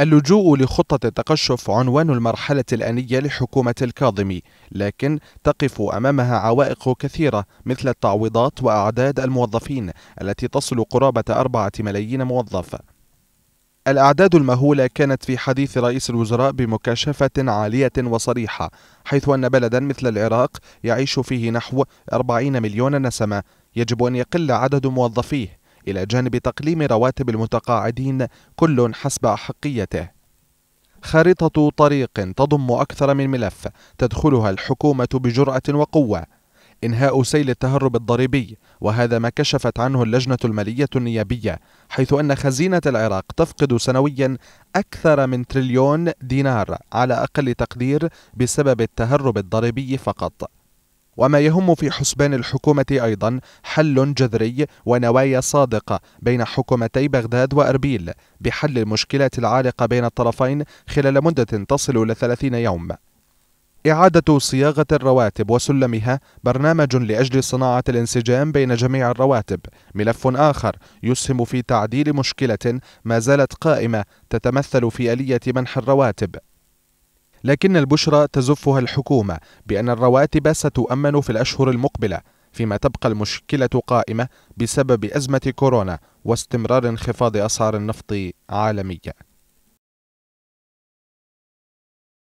اللجوء لخطة التقشف عنوان المرحلة الآنية لحكومة الكاظمي، لكن تقف أمامها عوائق كثيرة مثل التعويضات وأعداد الموظفين التي تصل قرابة أربعة ملايين موظف. الأعداد المهولة كانت في حديث رئيس الوزراء بمكاشفة عالية وصريحة، حيث أن بلدا مثل العراق يعيش فيه نحو 40 مليون نسمة، يجب أن يقل عدد موظفيه إلى جانب تقليم رواتب المتقاعدين كل حسب أحقيته خارطة طريق تضم أكثر من ملف تدخلها الحكومة بجرأة وقوة إنهاء سيل التهرب الضريبي وهذا ما كشفت عنه اللجنة المالية النيابية حيث أن خزينة العراق تفقد سنويا أكثر من تريليون دينار على أقل تقدير بسبب التهرب الضريبي فقط وما يهم في حسبان الحكومة أيضا حل جذري ونوايا صادقة بين حكومتي بغداد وأربيل بحل المشكلات العالقة بين الطرفين خلال مدة تصل إلى 30 يوم إعادة صياغة الرواتب وسلمها برنامج لأجل صناعة الانسجام بين جميع الرواتب ملف آخر يسهم في تعديل مشكلة ما زالت قائمة تتمثل في آلية منح الرواتب لكن البشرى تزفها الحكومة بأن الرواتب ستؤمن في الأشهر المقبلة فيما تبقى المشكلة قائمة بسبب أزمة كورونا واستمرار انخفاض أسعار النفط عالميا